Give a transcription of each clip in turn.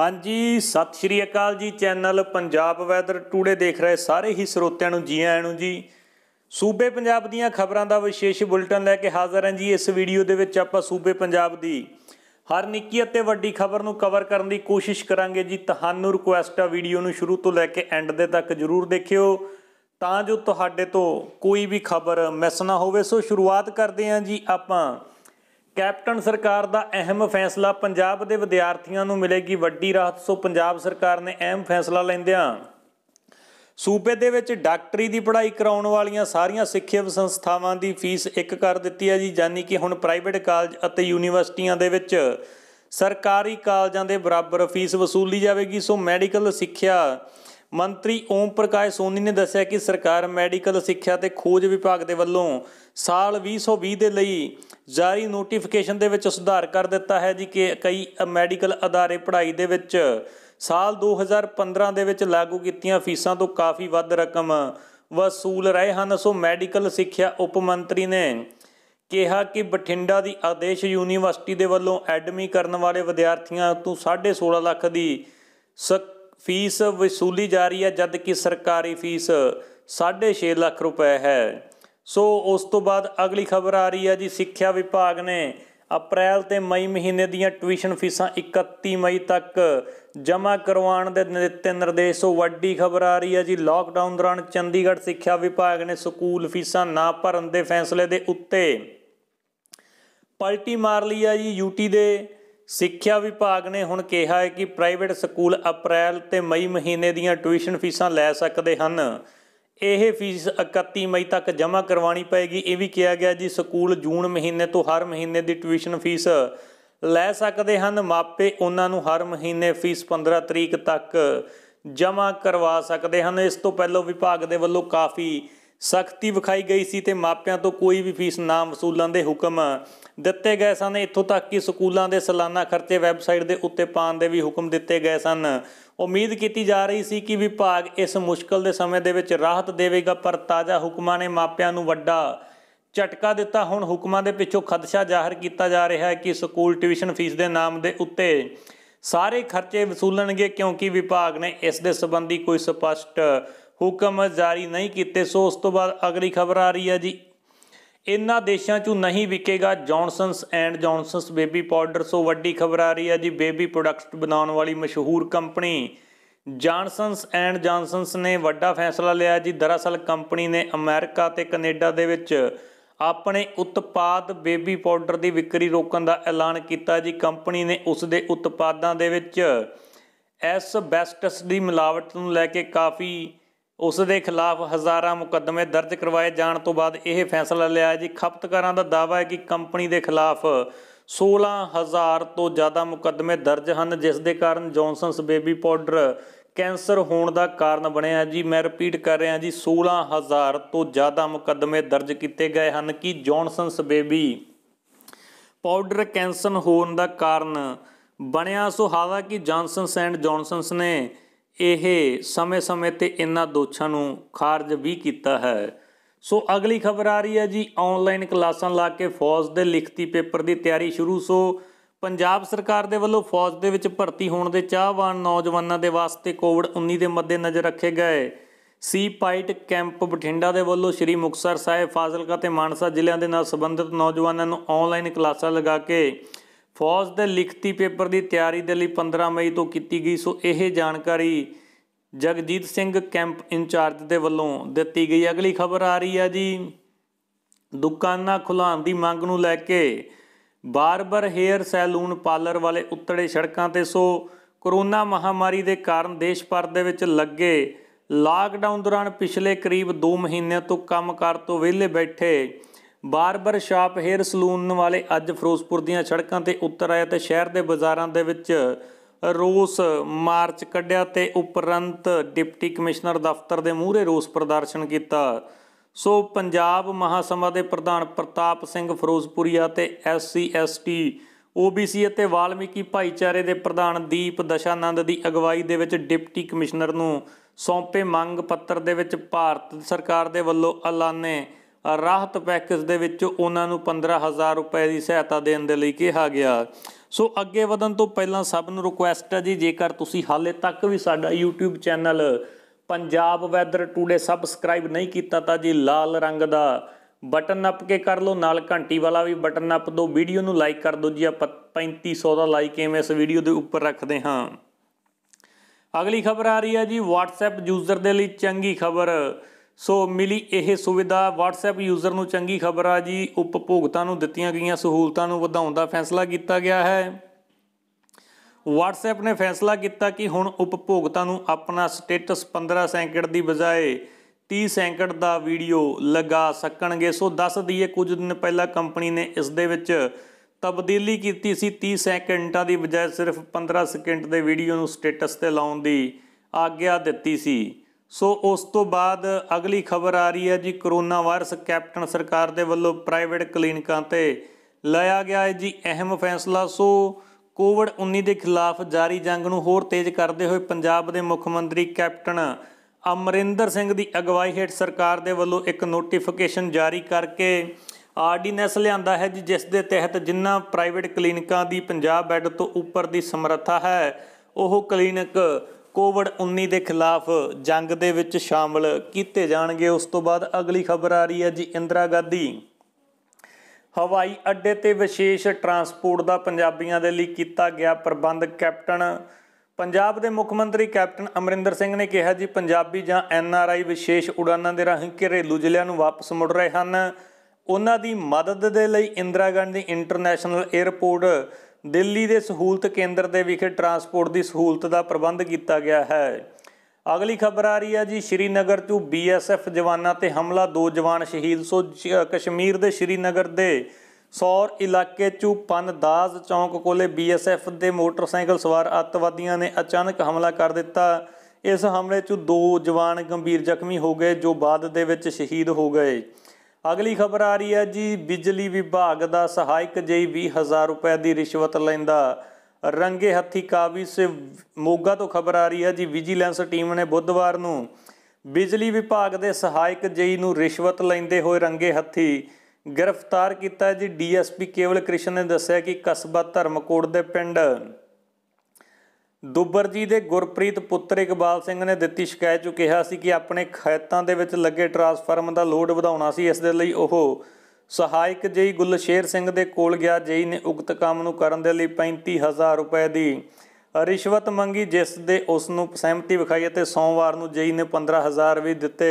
ਹਾਂਜੀ ਸਤਿ ਸ਼੍ਰੀ ਅਕਾਲ ਜੀ ਚੈਨਲ ਪੰਜਾਬ ਵੈਦਰ ਟੂਡੇ ਦੇਖ ਰਹੇ ਸਾਰੇ ਹੀ ਸਰੋਤਿਆਂ ਨੂੰ ਜੀ ਆਇਆਂ ਨੂੰ ਜੀ ਸੂਬੇ ਪੰਜਾਬ ਦੀਆਂ ਖਬਰਾਂ ਦਾ ਵਿਸ਼ੇਸ਼ ਬੁਲਟਨ ਲੈ ਕੇ ਹਾਜ਼ਰ ਹਾਂ ਜੀ ਇਸ ਵੀਡੀਓ ਦੇ ਵਿੱਚ ਆਪਾਂ ਸੂਬੇ ਪੰਜਾਬ ਦੀ ਹਰ ਨਿੱਕੀ ਅਤੇ ਵੱਡੀ ਖਬਰ ਨੂੰ ਕਵਰ ਕਰਨ ਦੀ ਕੋਸ਼ਿਸ਼ ਕਰਾਂਗੇ ਜੀ ਤੁਹਾਨੂੰ ਰਿਕੁਐਸਟ ਆ ਵੀਡੀਓ ਨੂੰ ਸ਼ੁਰੂ ਤੋਂ ਲੈ ਕੇ ਐਂਡ ਦੇ ਤੱਕ ਜਰੂਰ ਦੇਖਿਓ ਤਾਂ ਜੋ ਤੁਹਾਡੇ ਤੋਂ ਕੋਈ ਵੀ ਖਬਰ ਮਿਸ ਨਾ ਹੋਵੇ ਸੋ ਸ਼ੁਰੂਆਤ ਕਰਦੇ ਹਾਂ ਜੀ ਆਪਾਂ ਕੈਪਟਨ ਸਰਕਾਰ ਦਾ ਅਹਿਮ ਫੈਸਲਾ ਪੰਜਾਬ ਦੇ ਵਿਦਿਆਰਥੀਆਂ ਨੂੰ ਮਿਲੇਗੀ ਵੱਡੀ ਰਾਹਤ ਸੋ ਪੰਜਾਬ ਸਰਕਾਰ ਨੇ ਅਹਿਮ ਫੈਸਲਾ ਲੈਂਦਿਆਂ ਸੂਬੇ ਦੇ ਵਿੱਚ ਡਾਕਟਰੀ ਦੀ ਪੜ੍ਹਾਈ ਕਰਾਉਣ ਵਾਲੀਆਂ ਸਾਰੀਆਂ ਸਿੱਖਿਅਕ ਸੰਸਥਾਵਾਂ ਦੀ ਫੀਸ ਇੱਕ ਕਰ ਦਿੱਤੀ ਹੈ ਜੀ ਜਾਨੀ ਕਿ ਹੁਣ ਪ੍ਰਾਈਵੇਟ ਕਾਲਜ ਅਤੇ ਯੂਨੀਵਰਸਿਟੀਆਂ ਦੇ ਵਿੱਚ ਸਰਕਾਰੀ ਕਾਲਜਾਂ ਦੇ ਬਰਾਬਰ ਫੀਸ ਵਸੂਲੀ ਜਾਵੇਗੀ ਸੋ ਮੈਡੀਕਲ ਸਿੱਖਿਆ ਮੰਤਰੀ ਓਮ ਪ੍ਰਕਾਸ਼ ਸੋਨੀ ਨੇ ਦੱਸਿਆ ਕਿ ਸਰਕਾਰ ਮੈਡੀਕਲ ਸਿੱਖਿਆ ਤੇ ਖੋਜ ਵਿਭਾਗ ਦੇ ਵੱਲੋਂ ਸਾਲ 2020 ਦੇ ਲਈ ਜਾਰੀ ਨੋਟੀਫਿਕੇਸ਼ਨ ਦੇ ਵਿੱਚ ਸੁਧਾਰ ਕਰ ਦਿੱਤਾ ਹੈ ਜੀ ਕਿ ਕਈ ਮੈਡੀਕਲ ਅਦਾਰੇ ਪੜ੍ਹਾਈ ਦੇ ਵਿੱਚ ਸਾਲ 2015 ਦੇ ਵਿੱਚ ਲਾਗੂ ਕੀਤੀਆਂ ਫੀਸਾਂ ਤੋਂ ਕਾਫੀ ਵੱਧ ਰਕਮ ਵਸੂਲ ਰਹੇ ਹਨ ਸੋ ਮੈਡੀਕਲ ਸਿੱਖਿਆ ਉਪ ਮੰਤਰੀ ਨੇ ਕਿਹਾ ਕਿ ਬਠਿੰਡਾ ਦੀ ਆਦੇਸ਼ ਯੂਨੀਵਰਸਿਟੀ ਦੇ ਵੱਲੋਂ ਐਡਮੀ ਕਰਨ ਵਾਲੇ ਵਿਦਿਆਰਥੀਆਂ ਤੋਂ 16.5 ਲੱਖ ਦੀ ਫੀਸ ਵਸੂਲੀ ਜਾ ਰਹੀ ਹੈ ਜਦ ਕਿ ਸਰਕਾਰੀ ਫੀਸ 6.5 ਲੱਖ ਰੁਪਏ ਹੈ ਸੋ ਉਸ ਤੋਂ ਬਾਅਦ ਅਗਲੀ ਖਬਰ ਆ ਰਹੀ ਹੈ ਜੀ ਸਿੱਖਿਆ ਵਿਭਾਗ ਨੇ ਅਪ੍ਰੈਲ ਤੇ ਮਈ ਮਹੀਨੇ ਦੀਆਂ ਟਿਊਸ਼ਨ ਫੀਸਾਂ 31 ਮਈ ਤੱਕ ਜਮ੍ਹਾਂ ਕਰਵਾਉਣ ਦੇ ਦਿੱਤੇ ਨਿਰਦੇਸ਼ ਉਹ ਵੱਡੀ ਖਬਰ ਆ ਰਹੀ ਹੈ ਜੀ ਲਾਕਡਾਊਨ ਦੌਰਾਨ ਚੰਡੀਗੜ੍ਹ ਸਿੱਖਿਆ ਵਿਭਾਗ ਨੇ ਸਕੂਲ ਫੀਸਾਂ ਨਾ ਭਰਨ ਦੇ ਫੈਸਲੇ ਦੇ ਉੱਤੇ ਪਲਟੀ ਮਾਰ ਲਈ ਹੈ ਜੀ ਯੂਟੀ ਦੇ ਸਿੱਖਿਆ ਵਿਭਾਗ ਨੇ ਹੁਣ ਕਿਹਾ ਹੈ ਕਿ ਪ੍ਰਾਈਵੇਟ ਸਕੂਲ ਅਪ੍ਰੈਲ ਤੇ ਮਈ ਮਹੀਨੇ ਦੀਆਂ ਟਿਊਸ਼ਨ ਫੀਸਾਂ ਲੈ ਸਕਦੇ ਹਨ ਇਹ ਫੀਸ 31 ਮਈ ਤੱਕ ਜਮ੍ਹਾਂ ਕਰਵਾਣੀ ਪਏਗੀ ਇਹ ਵੀ ਕਿਹਾ ਗਿਆ ਜੀ ਸਕੂਲ ਜੂਨ ਮਹੀਨੇ ਤੋਂ ਹਰ ਮਹੀਨੇ ਦੀ ਟਿਊਸ਼ਨ ਫੀਸ ਲੈ ਸਕਦੇ ਹਨ ਮਾਪੇ ਉਹਨਾਂ ਨੂੰ ਹਰ ਮਹੀਨੇ ਫੀਸ 15 ਤਰੀਕ ਤੱਕ ਜਮ੍ਹਾਂ ਕਰਵਾ ਸਕਦੇ ਹਨ ਇਸ ਤੋਂ ਪਹਿਲਾਂ ਵਿਭਾਗ ਦੇ ਵੱਲੋਂ ਕਾਫੀ ਸਖਤੀ ਵਿਖਾਈ ਗਈ ਸੀ ਤੇ ਮਾਪਿਆਂ ਤੋਂ ਕੋਈ ਵੀ ਫੀਸ ਨਾ ਵਸੂਲਣ ਦੇ ਹੁਕਮ ਦਿੱਤੇ ਗਏ ਸਨ ਇੱਥੋਂ ਤੱਕ ਕਿ ਸਕੂਲਾਂ ਦੇ ਸਾਲਾਨਾ ਖਰਚੇ ਵੈਬਸਾਈਟ ਦੇ ਉੱਤੇ ਪਾਣ ਦੇ ਵੀ ਹੁਕਮ ਦਿੱਤੇ ਗਏ ਸਨ ਉਮੀਦ ਕੀਤੀ ਜਾ ਰਹੀ ਸੀ ਕਿ ਵਿਭਾਗ ਇਸ ਮੁਸ਼ਕਲ ਦੇ ਸਮੇਂ ਦੇ ਵਿੱਚ ਰਾਹਤ ਦੇਵੇਗਾ ਪਰ ਤਾਜ਼ਾ ਹੁਕਮਾਂ ਨੇ ਮਾਪਿਆਂ ਨੂੰ ਵੱਡਾ ਝਟਕਾ ਦਿੱਤਾ ਹੁਣ ਹੁਕਮਾਂ ਦੇ ਪਿੱਛੋਂ ਖਦਸ਼ਾ ਜ਼ਾਹਰ ਕੀਤਾ ਜਾ ਰਿਹਾ ਹੈ ਕਿ ਸਕੂਲ ਟਿਊਸ਼ਨ ਫੀਸ ਦੇ ਨਾਮ ਦੇ ਉੱਤੇ ਸਾਰੇ ਖਰਚੇ ਵਸੂਲਣਗੇ ਕਿਉਂਕਿ ਵਿਭਾਗ ਨੇ ਇਸ ਦੇ ਸੰਬੰਧੀ ਕੋਈ ਸਪਸ਼ਟ ਹੁਕਮ ਜਾਰੀ ਨਹੀਂ ਕੀਤੇ ਸੋ ਉਸ ਤੋਂ ਬਾਅਦ ਅਗਲੀ ਖਬਰ ਆ ਰਹੀ ਹੈ ਜੀ ਇਨ੍ਹਾਂ ਦੇਸ਼ਾਂ 'ਚੋਂ ਨਹੀਂ ਵਿਕੇਗਾ Johnson's and Johnson's baby powder so ਵੱਡੀ ਖਬਰ ਆ ਰਹੀ ਹੈ ਜੀ ਬੇਬੀ ਪ੍ਰੋਡਕਟ ਬਣਾਉਣ ਵਾਲੀ ਮਸ਼ਹੂਰ ਕੰਪਨੀ ਜਾਨਸਨਸ ਐਂਡ ਜਾਨਸਨਸ ਨੇ ਵੱਡਾ ਫੈਸਲਾ ਲਿਆ ਜੀ ਦਰਅਸਲ ਕੰਪਨੀ ਨੇ ਅਮਰੀਕਾ ਤੇ ਕੈਨੇਡਾ ਦੇ ਵਿੱਚ ਆਪਣੇ ਉਤਪਾਦ ਬੇਬੀ ਪਾਊਡਰ ਦੀ ਵਿਕਰੀ ਰੋਕਣ ਦਾ ਐਲਾਨ ਕੀਤਾ ਜੀ ਕੰਪਨੀ ਨੇ ਉਸ ਦੇ ਉਤਪਾਦਾਂ ਦੇ ਵਿੱਚ ਐਸਬੈਸਟਸ ਦੀ ਮਿਲਾਵਟ ਨੂੰ ਲੈ ਕੇ ਕਾਫੀ ਉਸ ਦੇ ਖਿਲਾਫ ਹਜ਼ਾਰਾਂ ਮੁਕੱਦਮੇ ਦਰਜ ਕਰਵਾਏ ਜਾਣ ਤੋਂ ਬਾਅਦ ਇਹ ਫੈਸਲਾ ਲਿਆ ਜੀ ਖਪਤਕਾਰਾਂ ਦਾ ਦਾਵਾ ਹੈ ਕਿ ਕੰਪਨੀ ਦੇ ਖਿਲਾਫ 16000 ਤੋਂ ਜ਼ਿਆਦਾ ਮੁਕੱਦਮੇ ਦਰਜ ਹਨ ਜਿਸ ਦੇ ਕਾਰਨ ਜੌਨਸਨਸ ਬੇਬੀ ਪਾਊਡਰ ਕੈਂਸਰ ਹੋਣ ਦਾ ਕਾਰਨ ਬਣਿਆ ਜੀ ਮੈਂ ਰਿਪੀਟ ਕਰ ਰਿਹਾ ਜੀ 16000 ਤੋਂ ਜ਼ਿਆਦਾ ਮੁਕੱਦਮੇ ਦਰਜ ਕੀਤੇ ਗਏ ਹਨ ਕਿ ਜੌਨਸਨਸ ਬੇਬੀ ਪਾਊਡਰ ਕੈਂਸਰ ਹੋਣ ਦਾ ਕਾਰਨ ਬਣਿਆ ਸੋ ਹਾਲਾਂਕਿ ਜੌਨਸਨਸ ਐਂਡ ਜੌਨਸਨਸ ਨੇ ਇਹ ਸਮੇਂ-ਸਮੇਂ ਤੇ ਇਹਨਾਂ ਦੋਸ਼ਾਂ ਨੂੰ ਖਾਰਜ ਵੀ ਕੀਤਾ ਹੈ ਸੋ ਅਗਲੀ ਖਬਰ ਆ ਰਹੀ ਹੈ ਜੀ ਆਨਲਾਈਨ ਕਲਾਸਾਂ ਲਾ ਕੇ ਫੌਜ ਦੇ ਲਿਖਤੀ ਪੇਪਰ ਦੀ ਤਿਆਰੀ ਸ਼ੁਰੂ ਸੋ ਪੰਜਾਬ ਸਰਕਾਰ ਦੇ ਵੱਲੋਂ ਫੌਜ ਦੇ ਵਿੱਚ ਭਰਤੀ ਹੋਣ ਦੇ ਚਾਹਵਾਨ ਨੌਜਵਾਨਾਂ ਦੇ ਵਾਸਤੇ ਕੋਵਿਡ-19 ਦੇ ਮੱਦੇਨਜ਼ਰ ਰੱਖੇ ਗਏ ਸੀ ਪਾਈਟ ਕੈਂਪ ਬਠਿੰਡਾ ਦੇ ਵੱਲੋਂ ਸ੍ਰੀ ਮੁਕਸਰ ਸਾਹਿਬ ਫਾਜ਼ਿਲਕਾ ਤੇ ਮਾਨਸਾ ਜ਼ਿਲ੍ਹਿਆਂ ਦੇ ਨਾਲ ਸੰਬੰਧਿਤ ਨੌਜਵਾਨਾਂ ਨੂੰ ਆਨਲਾਈਨ ਕਲਾਸਾਂ ਲਗਾ ਕੇ ਫੌਜ ਦੇ ਲਿਖਤੀ ਪੇਪਰ ਦੀ ਤਿਆਰੀ ਦੇ ਲਈ 15 ਮਈ ਤੋਂ ਕੀਤੀ ਗਈ ਸੋ ਇਹ ਜਾਣਕਾਰੀ ਜਗਜੀਤ ਸਿੰਘ ਕੈਂਪ ਇੰਚਾਰਜ ਦੇ ਵੱਲੋਂ ਦਿੱਤੀ ਗਈ ਅਗਲੀ ਖਬਰ ਆ ਰਹੀ ਹੈ ਜੀ ਦੁਕਾਨਾਂ ਖੁਲਾਉਣ ਦੀ ਮੰਗ ਨੂੰ ਲੈ ਕੇ ਬਾਰਬਰ ਹੇਅਰ ਸੈਲੂਨ ਪਾਰਲਰ ਵਾਲੇ ਉੱਤੜੇ ਸੜਕਾਂ ਤੇ ਸੋ ਕਰੋਨਾ ਮਹਾਮਾਰੀ ਦੇ ਕਾਰਨ ਦੇਸ਼ ਭਰ ਦੇ ਵਿੱਚ ਲੱਗੇ ਲਾਕਡਾਊਨ ਦੌਰਾਨ ਪਿਛਲੇ ਕਰੀਬ 2 ਮਹੀਨਿਆਂ ਤੋਂ ਕੰਮਕਾਰ ਤੋਂ ਵਿਹਲੇ ਬੈਠੇ ਬਾਰਬਰ ਸ਼ਾਪ ਹੇਅਰ ਸਲੂਨ ਵਾਲੇ ਅੱਜ ਫਿਰੋਜ਼ਪੁਰ ਦੀਆਂ ਸੜਕਾਂ ਤੇ ਉਤਰ ਆਏ ਤੇ ਸ਼ਹਿਰ ਦੇ ਬਾਜ਼ਾਰਾਂ ਦੇ ਵਿੱਚ ਰੋਸ ਮਾਰਚ ਕੱਢਿਆ ਤੇ ਉਪਰੰਤ ਡਿਪਟੀ ਕਮਿਸ਼ਨਰ ਦਫ਼ਤਰ ਦੇ ਮੂਹਰੇ ਰੋਸ ਪ੍ਰਦਰਸ਼ਨ ਕੀਤਾ ਸੋ ਪੰਜਾਬ ਮਹਾਸਭਾ ਦੇ ਪ੍ਰਧਾਨ ਪ੍ਰਤਾਪ ਸਿੰਘ ਫਿਰੋਜ਼ਪੁਰੀਆ ਤੇ ਐਸਸੀ ਐਸਟੀ ਓਬੀਸੀ ਅਤੇ ਵਾਲਮੀਕੀ ਭਾਈਚਾਰੇ ਦੇ ਪ੍ਰਧਾਨ ਦੀਪ ਦਸ਼ਾਨੰਦ ਦੀ ਅਗਵਾਈ ਦੇ ਵਿੱਚ ਡਿਪਟੀ ਕਮਿਸ਼ਨਰ ਨੂੰ ਸੌਂਪੇ ਮੰਗ ਪੱਤਰ ਦੇ ਵਿੱਚ ਭਾਰਤ ਸਰਕਾਰ ਦੇ ਵੱਲੋਂ ਐਲਾਨੇ ਰਾਹਤ ਪੈਕੇਜ ਦੇ ਵਿੱਚ ਉਹਨਾਂ ਨੂੰ 15000 ਰੁਪਏ ਦੀ ਸਹਾਇਤਾ ਦੇਣ ਦੇ ਲਈ ਕਿਹਾ ਗਿਆ ਸੋ ਅੱਗੇ ਵਧਣ ਤੋਂ ਪਹਿਲਾਂ ਸਭ ਨੂੰ ਰਿਕੁਐਸਟ ਹੈ ਜੀ ਜੇਕਰ ਤੁਸੀਂ ਹਾਲੇ ਤੱਕ ਵੀ ਸਾਡਾ YouTube channel Punjab weather today subscribe ਨਹੀਂ ਕੀਤਾ ਤਾਂ ਜੀ ਲਾਲ ਰੰਗ ਦਾ ਬਟਨ ਨੱਪ ਕੇ ਕਰ ਲਓ ਨਾਲ ਘੰਟੀ ਵਾਲਾ ਵੀ ਬਟਨ ਨੱਪ ਦਿਓ ਵੀਡੀਓ ਨੂੰ ਲਾਈਕ ਕਰ ਦਿਓ ਜੀ ਆਪਾਂ 3500 ਦਾ ਲਾਈਕ ਐਵੇਂ ਇਸ ਵੀਡੀਓ ਦੇ ਉੱਪਰ ਰੱਖਦੇ ਹਾਂ ਅਗਲੀ ਖਬਰ ਆ ਰਹੀ ਹੈ ਜੀ WhatsApp ਯੂਜ਼ਰ ਦੇ ਲਈ ਚੰਗੀ ਖਬਰ ਸੋ ਮਿਲੀ ਇਹ ਸੁਵਿਧਾ WhatsApp ਯੂਜ਼ਰ ਨੂੰ ਚੰਗੀ ਖਬਰ ਆ ਜੀ ਉਪਭੋਗਤਾ ਨੂੰ ਦਿੱਤੀਆਂ ਗਈਆਂ ਸਹੂਲਤਾਂ ਨੂੰ ਵਧਾਉਣ ਦਾ ਫੈਸਲਾ ਕੀਤਾ ਗਿਆ ਹੈ WhatsApp ਨੇ ਫੈਸਲਾ ਕੀਤਾ ਕਿ ਹੁਣ ਉਪਭੋਗਤਾ ਨੂੰ ਆਪਣਾ ਸਟੇਟਸ 15 ਸੈਕਿੰਡ ਦੀ ਬਜਾਏ 30 ਸੈਕਿੰਡ ਦਾ ਵੀਡੀਓ ਲਗਾ ਸਕਣਗੇ ਸੋ ਦੱਸ ਦਈਏ ਕੁਝ ਦਿਨ ਪਹਿਲਾਂ ਕੰਪਨੀ ਨੇ ਇਸ ਦੇ ਵਿੱਚ ਤਬਦੀਲੀ ਕੀਤੀ ਸੀ 30 ਸੈਕਿੰਡਾਂ ਦੀ ਬਜਾਏ ਸਿਰਫ 15 ਸੈਕਿੰਡ ਦੇ ਵੀਡੀਓ ਨੂੰ ਸਟੇਟਸ ਤੇ ਲਾਉਣ ਦੀ ਆਗਿਆ ਦਿੱਤੀ ਸੀ ਸੋ ਉਸ ਤੋਂ ਬਾਅਦ ਅਗਲੀ ਖਬਰ ਆ ਰਹੀ ਹੈ ਜੀ ਕਰੋਨਾ ਵਾਇਰਸ ਕੈਪਟਨ ਸਰਕਾਰ ਦੇ ਵੱਲੋਂ ਪ੍ਰਾਈਵੇਟ ਕਲੀਨਿਕਾਂ ਤੇ ਲਿਆ ਗਿਆ ਹੈ ਜੀ ਅਹਿਮ ਫੈਸਲਾ ਸੋ ਕੋਵਿਡ-19 ਦੇ ਖਿਲਾਫ ਜਾਰੀ ਜੰਗ ਨੂੰ ਹੋਰ ਤੇਜ਼ ਕਰਦੇ ਹੋਏ ਪੰਜਾਬ ਦੇ ਮੁੱਖ ਮੰਤਰੀ ਕੈਪਟਨ ਅਮਰਿੰਦਰ ਸਿੰਘ ਦੀ ਅਗਵਾਈ ਹੇਠ ਸਰਕਾਰ ਦੇ ਵੱਲੋਂ ਇੱਕ ਨੋਟੀਫਿਕੇਸ਼ਨ ਜਾਰੀ ਕਰਕੇ ਆਰਡੀਨੈਂਸ ਲਿਆਂਦਾ ਹੈ ਜਿਸ ਦੇ ਤਹਿਤ ਜਿਨ੍ਹਾਂ ਪ੍ਰਾਈਵੇਟ ਕਲੀਨਿਕਾਂ ਦੀ 50 ਬੈੱਡ ਤੋਂ ਉੱਪਰ ਦੀ ਸਮਰੱਥਾ ਹੈ ਉਹ ਕਲੀਨਿਕ ਕੋਵਿਡ-19 ਦੇ ਖਿਲਾਫ ਜੰਗ ਦੇ ਵਿੱਚ ਸ਼ਾਮਲ ਕੀਤੇ ਜਾਣਗੇ ਉਸ ਤੋਂ ਬਾਅਦ ਅਗਲੀ ਖਬਰ ਆ ਰਹੀ ਹੈ ਜੀ ਇੰਦਰਾ ਗਾਂਧੀ ਹਵਾਈ ਅੱਡੇ ਤੇ ਵਿਸ਼ੇਸ਼ ਟਰਾਂਸਪੋਰਟ ਦਾ ਪੰਜਾਬੀਆਂ ਦੇ ਲਈ ਕੀਤਾ ਗਿਆ ਪ੍ਰਬੰਧ ਕੈਪਟਨ ਪੰਜਾਬ ਦੇ ਮੁੱਖ ਮੰਤਰੀ ਕੈਪਟਨ ਅਮਰਿੰਦਰ ਸਿੰਘ ਨੇ ਕਿਹਾ ਜੀ ਪੰਜਾਬੀ ਜਾਂ ਐਨ ਆਰ ਆਈ ਵਿਸ਼ੇਸ਼ ਉਡਾਨਾਂ ਦੇ ਰਾਹੀਂ ਘਰੇਲੂ ਜ਼ਿਲ੍ਹਿਆਂ ਨੂੰ ਵਾਪਸ ਮੁੜ ਰਹੇ ਹਨ ਉਹਨਾਂ ਦੀ ਮਦਦ ਦੇ ਲਈ ਇੰਦਰਾ ਗਾਂਧੀ ਇੰਟਰਨੈਸ਼ਨਲ 에ਅਰਪੋਰਟ ਦਿੱਲੀ ਦੇ ਸਹੂਲਤ ਕੇਂਦਰ ਦੇ ਵਿਖੇ ਟਰਾਂਸਪੋਰਟ ਦੀ ਸਹੂਲਤ ਦਾ ਪ੍ਰਬੰਧ ਕੀਤਾ ਗਿਆ ਹੈ ਅਗਲੀ ਖਬਰ ਆ ਰਹੀ ਹੈ ਜੀ ਸ਼੍ਰੀਨਗਰ ਤੋਂ ਬੀਐਸਐਫ ਜਵਾਨਾਂ ਤੇ ਹਮਲਾ ਦੋ ਜਵਾਨ ਸ਼ਹੀਦ ਸੋ ਕਸ਼ਮੀਰ ਦੇ ਸ਼੍ਰੀਨਗਰ ਦੇ ਸੌਰ ਇਲਾਕੇ ਚੋਂ ਪਨਦਾਜ਼ ਚੌਂਕ ਕੋਲੇ ਬੀਐਸਐਫ ਦੇ ਮੋਟਰਸਾਈਕਲ ਸਵਾਰ ਅੱਤਵਾਦੀਆਂ ਨੇ ਅਚਾਨਕ ਹਮਲਾ ਕਰ ਦਿੱਤਾ ਇਸ ਹਮਲੇ 'ਚ ਦੋ ਜਵਾਨ ਗੰਭੀਰ ਜ਼ਖਮੀ ਹੋ ਗਏ ਜੋ ਬਾਅਦ ਦੇ ਵਿੱਚ ਸ਼ਹੀਦ ਹੋ ਗਏ ਅਗਲੀ ਖਬਰ ਆ ਰਹੀ ਹੈ ਜੀ ਬਿਜਲੀ ਵਿਭਾਗ ਦਾ ਸਹਾਇਕ ਜਈ 20000 ਰੁਪਏ ਦੀ ਰਿਸ਼ਵਤ ਲੈਂਦਾ ਰੰਗੇ ਹੱਥੀ ਸੇ ਮੋਗਾ ਤੋਂ ਖਬਰ ਆ ਰਹੀ ਹੈ ਜੀ ਵਿਜੀਲੈਂਸ ਟੀਮ ਨੇ ਬੁੱਧਵਾਰ ਨੂੰ ਬਿਜਲੀ ਵਿਭਾਗ ਦੇ ਸਹਾਇਕ ਜਈ ਨੂੰ ਰਿਸ਼ਵਤ ਲੈਂਦੇ ਹੋਏ ਰੰਗੇ ਹੱਥੀ ਗ੍ਰਿਫਤਾਰ ਕੀਤਾ ਜੀ ਡੀਐਸਪੀ ਕੇਵਲ ਕ੍ਰਿਸ਼ਨ ਨੇ ਦੱਸਿਆ ਕਿ ਕਸਬਾ ਧਰਮਕੋਟ ਦੇ ਪਿੰਡ ਦੁੱਬਰ ਜੀ ਦੇ ਗੁਰਪ੍ਰੀਤ ਪੁੱਤਰ ਇਕਬਾਲ ਸਿੰਘ ਨੇ ਦਿੱਤੀ ਸ਼ਿਕਾਇਤ ਜੋ ਕਿਹਾ ਸੀ ਕਿ ਆਪਣੇ ਖੇਤਾਂ ਦੇ ਵਿੱਚ ਲੱਗੇ ਟਰਾਂਸਫਾਰਮ ਦਾ ਲੋਡ ਵਧਾਉਣਾ ਸੀ ਇਸ ਦੇ ਲਈ ਉਹ ਸਹਾਇਕ ਜਈ ਗੁਲਸ਼ੇਰ ਸਿੰਘ ਦੇ ਕੋਲ ਗਿਆ ਜਈ ਨੇ ਉਕਤ ਕੰਮ ਨੂੰ ਕਰਨ ਦੇ ਲਈ 35000 ਰੁਪਏ ਦੀ ਰਿਸ਼ਵਤ ਮੰਗੀ ਜਿਸ ਦੇ ਉਸ ਨੂੰ ਸਹਿਮਤੀ ਵਿਖਾਈ ਅਤੇ ਸੋਮਵਾਰ ਨੂੰ ਜਈ ਨੇ 15000 ਵੀ ਦਿੱਤੇ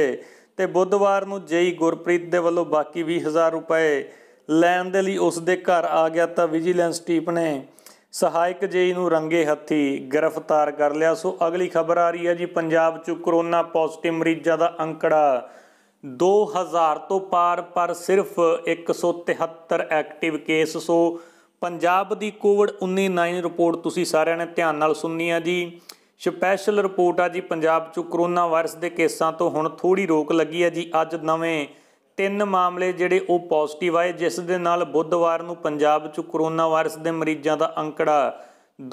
ਤੇ ਬੁੱਧਵਾਰ ਨੂੰ ਜਈ ਗੁਰਪ੍ਰੀਤ ਦੇ ਵੱਲੋਂ ਬਾਕੀ 20000 ਰੁਪਏ ਲੈਣ ਦੇ ਲਈ ਉਸ ਦੇ ਘਰ ਆ ਗਿਆ ਤਾਂ ਵਿਜੀਲੈਂਸ ਟੀਮ ਨੇ ਸਹਾਇਕ ਜੇਈ ਨੂੰ ਰੰਗੇ ਹੱਥੀ ਗ੍ਰਿਫਤਾਰ ਕਰ ਲਿਆ ਸੋ ਅਗਲੀ ਖਬਰ ਆ ਰਹੀ ਹੈ ਜੀ ਪੰਜਾਬ 'ਚ ਕਰੋਨਾ ਪੋਜ਼ਿਟਿਵ ਮਰੀਜ਼ਾਂ ਦਾ ਅੰਕੜਾ 2000 ਤੋਂ ਪਾਰ ਪਰ ਸਿਰਫ 173 ਐਕਟਿਵ ਕੇਸ ਸੋ ਪੰਜਾਬ ਦੀ ਕੋਵਿਡ-19 ਰਿਪੋਰਟ ਤੁਸੀਂ ਸਾਰਿਆਂ ਨੇ ਧਿਆਨ ਨਾਲ ਸੁਣਨੀ ਆ ਜੀ ਸਪੈਸ਼ਲ ਰਿਪੋਰਟ ਆ ਜੀ ਪੰਜਾਬ 'ਚ ਕਰੋਨਾ ਵਾਇਰਸ ਦੇ ਕੇਸਾਂ ਤੋਂ ਹੁਣ ਥੋੜੀ ਰੋਕ ਲੱਗੀ ਹੈ ਜੀ ਅੱਜ ਨਵੇਂ ਤਿੰਨ ਮਾਮਲੇ ਜਿਹੜੇ ਉਹ ਪੋਜ਼ਿਟਿਵ ਆਏ ਜਿਸ ਦੇ ਨਾਲ ਬੁੱਧਵਾਰ ਨੂੰ ਪੰਜਾਬ 'ਚ ਕੋਰੋਨਾ ਵਾਇਰਸ ਦੇ ਮਰੀਜ਼ਾਂ ਦਾ ਅੰਕੜਾ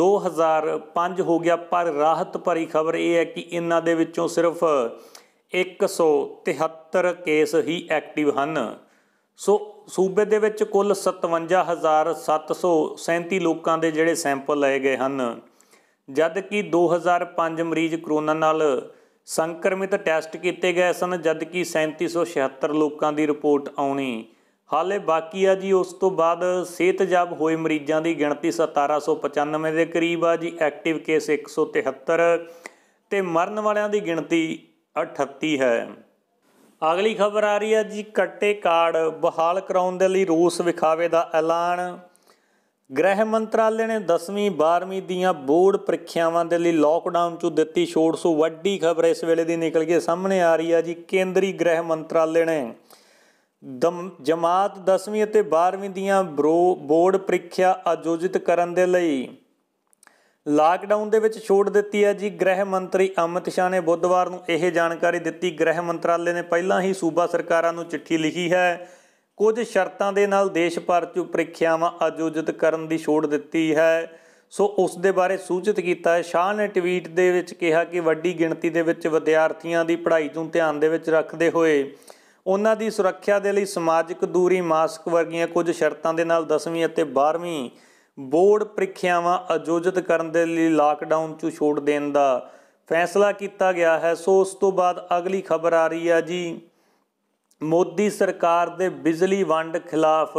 2005 ਹੋ ਗਿਆ ਪਰ ਰਾਹਤ ਭਰੀ ਖਬਰ ਇਹ ਹੈ ਕਿ ਇਹਨਾਂ ਦੇ ਵਿੱਚੋਂ ਸਿਰਫ 173 ਕੇਸ ਹੀ ਐਕਟਿਵ ਹਨ ਸੋ ਸੂਬੇ ਦੇ ਵਿੱਚ ਕੁੱਲ 57737 ਲੋਕਾਂ ਦੇ ਜਿਹੜੇ ਸੈਂਪਲ ਲਏ ਗਏ ਹਨ ਜਦ ਕਿ 2005 ਮਰੀਜ਼ ਕਰੋਨਾ ਨਾਲ ਸੰਕਰਮਿਤ ਟੈਸਟ ਕੀਤੇ ਗਏ ਸਨ ਜਦਕਿ 3776 ਲੋਕਾਂ ਦੀ ਰਿਪੋਰਟ ਆਉਣੀ ਹਾਲੇ ਬਾਕੀ ਆ ਜੀ ਉਸ ਤੋਂ ਬਾਅਦ ਸਿਹਤ ਜਾਬ ਹੋਏ ਮਰੀਜ਼ਾਂ ਦੀ ਗਿਣਤੀ 1795 ਦੇ ਕਰੀਬ ਆ ਜੀ ਐਕਟਿਵ ਕੇਸ 173 ਤੇ ਮਰਨ ਵਾਲਿਆਂ ਦੀ ਗਿਣਤੀ 38 ਹੈ ਅਗਲੀ ਖਬਰ ਆ ਰਹੀ ਹੈ ਜੀ ਕੱਟੇ ਕਾਰਡ ਬਹਾਲ ਕਰਾਉਣ ਦੇ ਲਈ ਰੋਸ ਵਿਖਾਵੇ ਦਾ ਐਲਾਨ ਗ੍ਰਹਿ ਮੰਤਰਾਲੇ ਨੇ 10ਵੀਂ 12ਵੀਂ ਦੀਆਂ ਬੋਰਡ ਪ੍ਰੀਖਿਆਵਾਂ ਦੇ ਲਈ ਲੋਕਡਾਊਨ 'ਚੋਂ ਦਿੱਤੀ ਛੋਟ ਸੋ ਵੱਡੀ ਖਬਰ ਇਸ ਵੇਲੇ ਦੀ ਨਿਕਲ ਕੇ ਸਾਹਮਣੇ ਆ ਰਹੀ ਆ ਜੀ ਕੇਂਦਰੀ ਗ੍ਰਹਿ ਮੰਤਰਾਲੇ ਨੇ ਜਮਾਤ 10ਵੀਂ ਅਤੇ 12ਵੀਂ ਦੀਆਂ ਬੋਰਡ ਪ੍ਰੀਖਿਆ ਆਯੋਜਿਤ ਕਰਨ ਦੇ ਲਈ ਲਾਕਡਾਊਨ ਦੇ ਵਿੱਚ ਛੋਟ ਦਿੱਤੀ ਹੈ ਜੀ ਗ੍ਰਹਿ ਮੰਤਰੀ ਅਮਿਤ ਸ਼ਾਹ ਨੇ ਬੁੱਧਵਾਰ ਨੂੰ ਇਹ ਜਾਣਕਾਰੀ ਦਿੱਤੀ ਗ੍ਰਹਿ ਮੰਤਰਾਲੇ ਨੇ ਪਹਿਲਾਂ ਹੀ ਸੂਬਾ ਸਰਕਾਰਾਂ ਨੂੰ ਚਿੱਠੀ ਲਿਖੀ ਹੈ ਕੁਝ ਸ਼ਰਤਾਂ ਦੇ ਨਾਲ ਦੇਸ਼ ਭਰ 'ਚ ਪ੍ਰੀਖਿਆਵਾਂ ਆਯੋਜਿਤ ਕਰਨ ਦੀ ਛੋਟ ਦਿੱਤੀ ਹੈ ਸੋ ਉਸ ਦੇ ਬਾਰੇ ਸੂਚਿਤ ਕੀਤਾ ਹੈ ਸ਼ਾਹ ਨੇ ਟਵੀਟ ਦੇ ਵਿੱਚ ਕਿਹਾ ਕਿ ਵੱਡੀ ਗਿਣਤੀ ਦੇ ਵਿੱਚ ਵਿਦਿਆਰਥੀਆਂ ਦੀ ਪੜ੍ਹਾਈ ਨੂੰ ਧਿਆਨ ਦੇ ਵਿੱਚ ਰੱਖਦੇ ਹੋਏ ਉਹਨਾਂ ਦੀ ਸੁਰੱਖਿਆ ਦੇ ਲਈ ਸਮਾਜਿਕ ਦੂਰੀ ਮਾਸਕ ਵਰਗੀਆਂ ਕੁਝ ਸ਼ਰਤਾਂ ਦੇ ਨਾਲ 10ਵੀਂ ਅਤੇ 12ਵੀਂ ਬੋਰਡ ਪ੍ਰੀਖਿਆਵਾਂ ਆਯੋਜਿਤ ਕਰਨ ਦੇ ਲਈ ਲਾਕਡਾਊਨ 'ਚ ਛੋਟ ਦੇਣ ਦਾ ਫੈਸਲਾ ਕੀਤਾ ਗਿਆ ਹੈ ਸੋ ਉਸ ਤੋਂ ਬਾਅਦ ਅਗਲੀ ਖਬਰ ਆ ਰਹੀ ਹੈ ਜੀ ਮੋਦੀ ਸਰਕਾਰ ਦੇ ਬਿਜਲੀ ਵੰਡ ਖਿਲਾਫ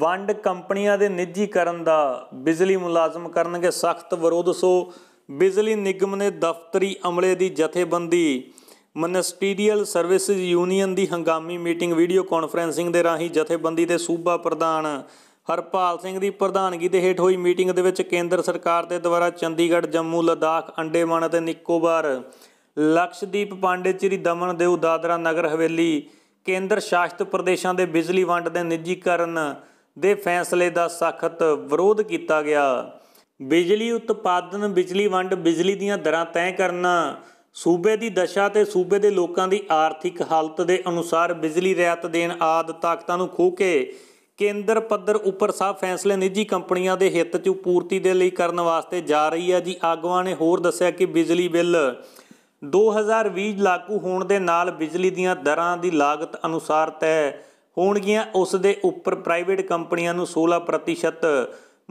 ਵੰਡ ਕੰਪਨੀਆਂ ਦੇ ਨਿੱਜੀਕਰਨ ਦਾ ਬਿਜਲੀ ਮੁਲਾਜ਼ਮ ਕਰਨਗੇ ਸਖਤ ਵਿਰੋਧ ਸੋ ਬਿਜਲੀ ਨਿਗਮ ਨੇ ਦਫ਼ਤਰੀ ਅਮਲੇ ਦੀ ਜਥੇਬੰਦੀ ਮਨਿਸਟਰੀਅਲ ਸਰਵਿਸਿਜ਼ ਯੂਨੀਅਨ ਦੀ ਹੰਗਾਮੀ ਮੀਟਿੰਗ ਵੀਡੀਓ ਕਾਨਫਰੈਂਸਿੰਗ ਦੇ ਰਾਹੀਂ ਜਥੇਬੰਦੀ ਦੇ ਸੂਬਾ ਪ੍ਰਧਾਨ ਹਰਪਾਲ ਸਿੰਘ ਦੀ ਪ੍ਰਧਾਨਗੀ ਦੇ ਹੇਠ ਹੋਈ ਮੀਟਿੰਗ ਦੇ ਵਿੱਚ ਕੇਂਦਰ ਸਰਕਾਰ ਦੇ ਦੁਆਰਾ ਚੰਡੀਗੜ੍ਹ ਜੰਮੂ ਲਦਾਖ ਅੰਡੇਮਾਨ ਅਤੇ ਨਿਕੋਬਾਰ ਲਕਸ਼ਦੀਪ ਪਾਂਡੇਚਰੀ ਦਮਨ ਦੇ ਉਦਾਦਰਾ ਨਗਰ ਹਵੇਲੀ ਕੇਂਦਰ ਸ਼ਾਸਿਤ ਪ੍ਰਦੇਸ਼ਾਂ ਦੇ ਬਿਜਲੀ ਵੰਡ ਦੇ ਨਿੱਜੀਕਰਨ ਦੇ ਫੈਸਲੇ ਦਾ ਸਖਤ ਵਿਰੋਧ ਕੀਤਾ ਗਿਆ ਬਿਜਲੀ ਉਤਪਾਦਨ ਬਿਜਲੀ ਵੰਡ ਬਿਜਲੀ ਦੀਆਂ ਦਰਾਂ ਤੈਅ ਕਰਨਾ ਸੂਬੇ ਦੀ ਦਸ਼ਾ ਤੇ ਸੂਬੇ ਦੇ ਲੋਕਾਂ ਦੀ ਆਰਥਿਕ ਹਾਲਤ ਦੇ ਅਨੁਸਾਰ ਬਿਜਲੀ ਰਿਆਤ ਦੇਣ ਆਦ ਤਾਕਤਾਂ ਨੂੰ ਖੋ ਕੇ ਕੇਂਦਰ ਪੱਧਰ ਉੱਪਰ ਸਭ ਫੈਸਲੇ ਨਿੱਜੀ ਕੰਪਨੀਆਂ ਦੇ ਹਿੱਤ 'ਚ ਪੂਰਤੀ ਦੇ ਲਈ ਕਰਨ ਵਾਸਤੇ ਜਾ ਰਹੀ ਹੈ ਜੀ ਆਗੂਆਂ ਨੇ ਹੋਰ ਦੱਸਿਆ ਕਿ ਬਿਜਲੀ ਬਿੱਲ 2020 ਲਾਗੂ ਹੋਣ ਦੇ ਨਾਲ ਬਿਜਲੀ ਦੀਆਂ ਦਰਾਂ ਦੀ ਲਾਗਤ ਅਨੁਸਾਰ ਤੈਅ ਹੋਣਗੀਆਂ ਉਸ ਦੇ ਉੱਪਰ ਪ੍ਰਾਈਵੇਟ ਕੰਪਨੀਆਂ ਨੂੰ 16%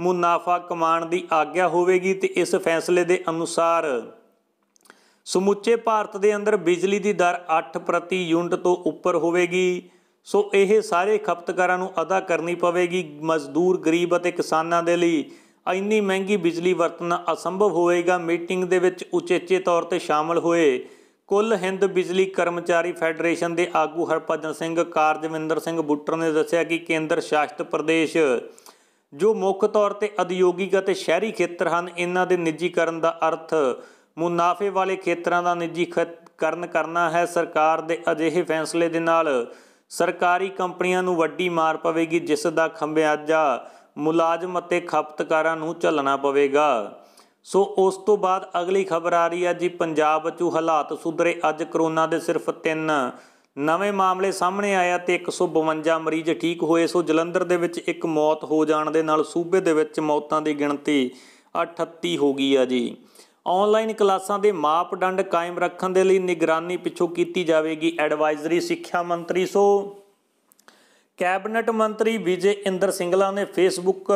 ਮੁਨਾਫਾ ਕਮਾਉਣ ਦੀ ਆਗਿਆ ਹੋਵੇਗੀ ਤੇ ਇਸ ਫੈਸਲੇ ਦੇ ਅਨੁਸਾਰ ਸਮੁੱਚੇ ਭਾਰਤ ਦੇ ਅੰਦਰ ਬਿਜਲੀ ਦੀ ਦਰ 8 ਪ੍ਰਤੀ ਯੂਨਿਟ ਤੋਂ ਉੱਪਰ ਹੋਵੇਗੀ ਸੋ ਇਹ ਸਾਰੇ ਖਪਤਕਾਰਾਂ ਨੂੰ ਅਦਾ ਕਰਨੀ ਪਵੇਗੀ ਮਜ਼ਦੂਰ ਗਰੀਬ ਅਤੇ ਕਿਸਾਨਾਂ ਦੇ ਲਈ ਇੰਨੀ ਮਹਿੰਗੀ ਬਿਜਲੀ ਵਰਤਣਾ ਅਸੰਭਵ ਹੋਵੇਗਾ ਮੀਟਿੰਗ ਦੇ ਵਿੱਚ ਉਚੇਚੇ ਤੌਰ ਤੇ ਸ਼ਾਮਲ ਹੋਏ ਕੁੱਲ ਹਿੰਦ ਬਿਜਲੀ ਕਰਮਚਾਰੀ ਫੈਡਰੇਸ਼ਨ ਦੇ ਆਗੂ ਹਰਪਜਨ ਸਿੰਘ ਕਾਰਜਵਿੰਦਰ ਸਿੰਘ ਬੁੱਟਰ ਨੇ ਦੱਸਿਆ ਕਿ ਕੇਂਦਰ ਸ਼ਾਸਿਤ ਪ੍ਰਦੇਸ਼ ਜੋ ਮੁੱਖ ਤੌਰ ਤੇ ਉਦਯੋਗਿਕ ਅਤੇ ਸ਼ਹਿਰੀ ਖੇਤਰ ਹਨ ਇਹਨਾਂ ਦੇ ਨਿੱਜੀਕਰਨ ਦਾ ਅਰਥ ਮੁਨਾਫੇ ਵਾਲੇ ਖੇਤਰਾਂ ਦਾ ਨਿੱਜੀਕਰਨ ਕਰਨਾ ਹੈ ਸਰਕਾਰ ਦੇ ਅਜਿਹੇ ਫੈਸਲੇ ਦੇ ਨਾਲ ਸਰਕਾਰੀ ਕੰਪਨੀਆਂ ਨੂੰ ਵੱਡੀ ਮਾਰ ਪਵੇਗੀ ਜਿਸ ਦਾ ਖੰਭਿਆਜਾ ਮੁਲਾਜ਼ਮ ਅਤੇ ਖਪਤਕਾਰਾਂ ਨੂੰ ਝੱਲਣਾ ਪਵੇਗਾ ਸੋ ਉਸ ਤੋਂ ਬਾਅਦ ਅਗਲੀ ਖਬਰ ਆ ਰਹੀ ਹੈ ਜੀ ਪੰਜਾਬ ਵਿੱਚ ਹਾਲਾਤ ਸੁਧਰੇ ਅੱਜ ਕਰੋਨਾ ਦੇ ਸਿਰਫ 3 ਨਵੇਂ ਮਾਮਲੇ ਸਾਹਮਣੇ ਆਇਆ ਤੇ 152 ਮਰੀਜ਼ ਠੀਕ ਹੋਏ ਸੋ ਜਲੰਧਰ ਦੇ ਵਿੱਚ ਇੱਕ ਮੌਤ ਹੋ ਜਾਣ ਦੇ ਨਾਲ ਸੂਬੇ ਦੇ ਵਿੱਚ ਮੌਤਾਂ ਦੀ ਗਿਣਤੀ 38 ਹੋ ਗਈ ਆ ਜੀ ਆਨਲਾਈਨ ਕਲਾਸਾਂ ਦੇ ਮਾਪਦੰਡ ਕਾਇਮ ਰੱਖਣ ਦੇ ਲਈ ਨਿਗਰਾਨੀ ਪਿੱਛੋਂ ਕੀਤੀ ਜਾਵੇਗੀ ਐਡਵਾਈਜ਼ਰੀ ਸਿੱਖਿਆ ਮੰਤਰੀ ਸੋ ਕੈਬਨਿਟ ਮੰਤਰੀ ਵਿਜੇ ਇੰਦਰ ਸਿੰਗਲਾ ਨੇ ਫੇਸਬੁੱਕ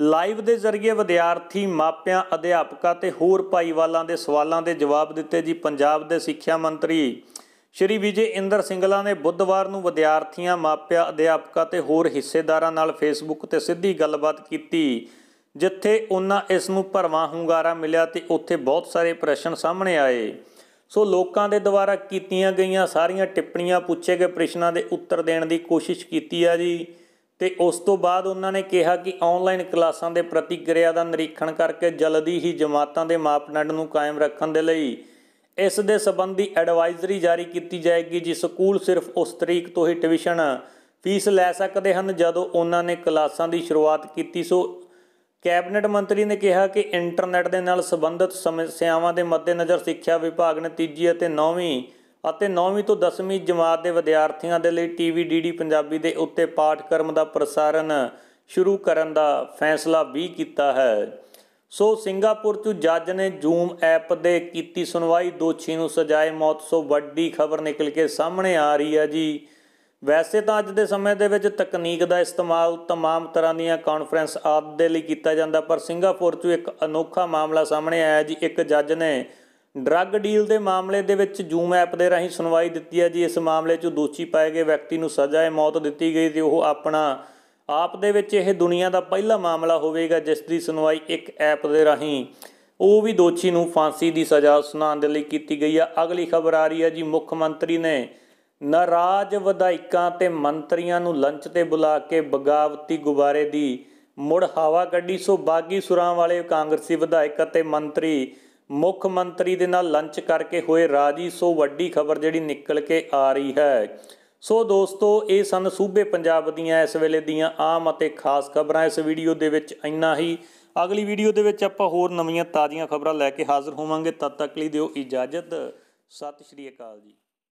ਲਾਈਵ ਦੇ ਜ਼ਰੀਏ ਵਿਦਿਆਰਥੀ ਮਾਪਿਆਂ ਅਧਿਆਪਕਾਂ ਤੇ ਹੋਰ ਭਾਈਵਾਲਾਂ ਦੇ ਸਵਾਲਾਂ ਦੇ ਜਵਾਬ ਦਿੱਤੇ ਜੀ ਪੰਜਾਬ ਦੇ ਸਿੱਖਿਆ ਮੰਤਰੀ ਸ਼੍ਰੀ ਵਿਜੇ ਇੰਦਰ ਸਿੰਗਲਾ ਨੇ ਬੁੱਧਵਾਰ ਨੂੰ ਵਿਦਿਆਰਥੀਆਂ ਮਾਪਿਆਂ ਅਧਿਆਪਕਾਂ ਤੇ ਹੋਰ ਹਿੱਸੇਦਾਰਾਂ ਨਾਲ ਫੇਸਬੁੱਕ ਤੇ ਸਿੱਧੀ ਗੱਲਬਾਤ ਕੀਤੀ ਜਿੱਥੇ ਉਹਨਾਂ ਇਸ ਨੂੰ ਭਰਵਾਂ ਹੁੰਗਾਰਾ ਮਿਲਿਆ ਤੇ ਉੱਥੇ ਬਹੁਤ ਸਾਰੇ ਪ੍ਰਸ਼ਨ ਸਾਹਮਣੇ ਆਏ ਸੋ ਲੋਕਾਂ ਦੇ ਦੁਆਰਾ ਕੀਤੀਆਂ ਗਈਆਂ ਸਾਰੀਆਂ ਟਿੱਪਣੀਆਂ ਪੁੱਛੇ ਗਏ ਪ੍ਰਸ਼ਨਾਂ ਦੇ ਉੱਤਰ ਦੇਣ ਦੀ ਕੋਸ਼ਿਸ਼ ਕੀਤੀ ਆ ਜੀ ਤੇ ਉਸ ਤੋਂ ਬਾਅਦ ਉਹਨਾਂ ਨੇ ਕਿਹਾ ਕਿ ਆਨਲਾਈਨ ਕਲਾਸਾਂ ਦੇ ਪ੍ਰਤੀਕਿਰਿਆ ਦਾ ਨਿਰੀਖਣ ਕਰਕੇ ਜਲਦੀ ਹੀ ਜਮਾਤਾਂ ਦੇ ਮਾਪਦੰਡ ਨੂੰ ਕਾਇਮ ਰੱਖਣ ਦੇ ਲਈ ਇਸ ਦੇ ਸੰਬੰਧੀ ਐਡਵਾਈਜ਼ਰੀ ਜਾਰੀ ਕੀਤੀ ਜਾਏਗੀ ਜੀ ਸਕੂਲ ਸਿਰਫ ਉਸ ਤਰੀਕ ਤੋਂ ਹੀ ਟਿਊਸ਼ਨ ਫੀਸ ਲੈ ਸਕਦੇ ਹਨ ਜਦੋਂ ਉਹਨਾਂ ਨੇ ਕਲਾਸਾਂ ਦੀ ਸ਼ੁਰੂਆਤ ਕੀਤੀ ਸੋ ਕੈਬਨਿਟ ਮੰਤਰੀ ਨੇ ਕਿਹਾ ਕਿ ਇੰਟਰਨੈਟ ਦੇ ਨਾਲ ਸੰਬੰਧਿਤ ਸਮੱਸਿਆਵਾਂ ਦੇ ਮੱਦੇਨਜ਼ਰ ਸਿੱਖਿਆ ਵਿਭਾਗ ਨੇ ਤੀਜੀ ਅਤੇ ਨੌਵੀਂ ਅਤੇ 9ਵੀਂ ਤੋਂ 10ਵੀਂ ਜਮਾਤ ਦੇ ਵਿਦਿਆਰਥੀਆਂ ਦੇ ਲਈ ਟੀਵੀ ਡੀਡੀ ਪੰਜਾਬੀ ਦੇ ਉੱਤੇ ਪਾਠਕ੍ਰਮ ਦਾ ਪ੍ਰਸਾਰਣ ਸ਼ੁਰੂ ਕਰਨ ਦਾ ਫੈਸਲਾ ਵੀ ਕੀਤਾ ਹੈ ਸੋ ਸਿੰਗਾਪੁਰ ਤੋਂ ਜੱਜ ਨੇ ਜ਼ੂਮ ਐਪ ਦੇ ਕੀਤੀ ਸੁਣਵਾਈ ਦੋਸ਼ੀ ਨੂੰ ਸਜ਼ਾਏ ਮੌਤ ਸੋ ਵੱਡੀ ਖਬਰ ਨਿਕਲ ਕੇ ਸਾਹਮਣੇ ਆ ਰਹੀ ਹੈ ਜੀ ਵੈਸੇ ਤਾਂ ਅੱਜ ਦੇ ਸਮੇਂ ਦੇ ਵਿੱਚ ਤਕਨੀਕ ਦਾ ਇਸਤੇਮਾਲ तमाम ਤਰ੍ਹਾਂ ਦੀਆਂ ਕਾਨਫਰੰਸ ਆਪ ਦੇ ਲਈ ਕੀਤਾ ਜਾਂਦਾ ਪਰ ਸਿੰਗਾਪੁਰ 'ਚ ਇੱਕ ਅਨੋਖਾ ਮਾਮਲਾ ਸਾਹਮਣੇ ਆਇਆ ਜੀ ਇੱਕ ਜੱਜ ਨੇ ਡਰੱਗ ਡੀਲ ਦੇ ਮਾਮਲੇ ਦੇ ਵਿੱਚ ਜੂਮ ਐਪ ਦੇ ਰਾਹੀਂ ਸੁਣਵਾਈ ਦਿੱਤੀ ਹੈ ਜੀ ਇਸ ਮਾਮਲੇ 'ਚ ਦੋਸ਼ੀ ਪਾਏ ਗਏ ਵਿਅਕਤੀ ਨੂੰ ਸਜ਼ਾਏ ਮੌਤ ਦਿੱਤੀ ਗਈ ਤੇ ਉਹ ਆਪਣਾ ਆਪ ਦੇ ਵਿੱਚ ਇਹ ਦੁਨੀਆ ਦਾ ਪਹਿਲਾ ਮਾਮਲਾ ਹੋਵੇਗਾ ਜਿਸ ਦੀ ਸੁਣਵਾਈ ਇੱਕ ਐਪ ਦੇ ਰਾਹੀਂ ਉਹ ਵੀ ਦੋਸ਼ੀ ਨੂੰ ਫਾਂਸੀ ਦੀ ਸਜ਼ਾ ਸੁਣਾਉਣ ਦੇ ਲਈ ਕੀਤੀ ਗਈ ਹੈ ਅਗਲੀ ਖਬਰ ਆ ਰਹੀ ਹੈ ਜੀ ਮੁੱਖ ਮੰਤਰੀ ਨੇ ਨਾਰਾਜ਼ ਵਿਧਾਇਕਾਂ ਤੇ ਮੰਤਰੀਆਂ ਨੂੰ ਲੰਚ ਤੇ ਬੁਲਾ ਕੇ ਬਗਾਵਤੀ ਗੁਬਾਰੇ ਦੀ ਮੁੜ ਹਵਾ ਗੱਡੀ ਸੋ ਬਾਗੀ ਸੁਰਾਂ ਵਾਲੇ ਕਾਂਗਰਸੀ ਵਿਧਾਇਕ ਅਤੇ ਮੰਤਰੀ ਮੁੱਖ ਮੰਤਰੀ ਦੇ ਨਾਲ ਲੰਚ ਕਰਕੇ ਹੋਏ ਰਾਜੀ ਸੋ ਵੱਡੀ ਖਬਰ ਜਿਹੜੀ ਨਿਕਲ ਕੇ ਆ ਰਹੀ ਹੈ ਸੋ ਦੋਸਤੋ ਇਹ ਸਨ ਸੂਬੇ ਪੰਜਾਬ ਦੀਆਂ ਇਸ ਵੇਲੇ ਦੀਆਂ ਆਮ ਅਤੇ ਖਾਸ ਖਬਰਾਂ ਇਸ ਵੀਡੀਓ ਦੇ ਵਿੱਚ ਇੰਨਾ ਹੀ ਅਗਲੀ ਵੀਡੀਓ ਦੇ ਵਿੱਚ ਆਪਾਂ ਹੋਰ ਨਵੀਆਂ ਤਾਜ਼ੀਆਂ ਖਬਰਾਂ ਲੈ ਕੇ ਹਾਜ਼ਰ ਹੋਵਾਂਗੇ ਤਦ ਤੱਕ ਲਈ ਦਿਓ ਇਜਾਜ਼ਤ ਸਤਿ ਸ਼੍ਰੀ ਅਕਾਲ ਜੀ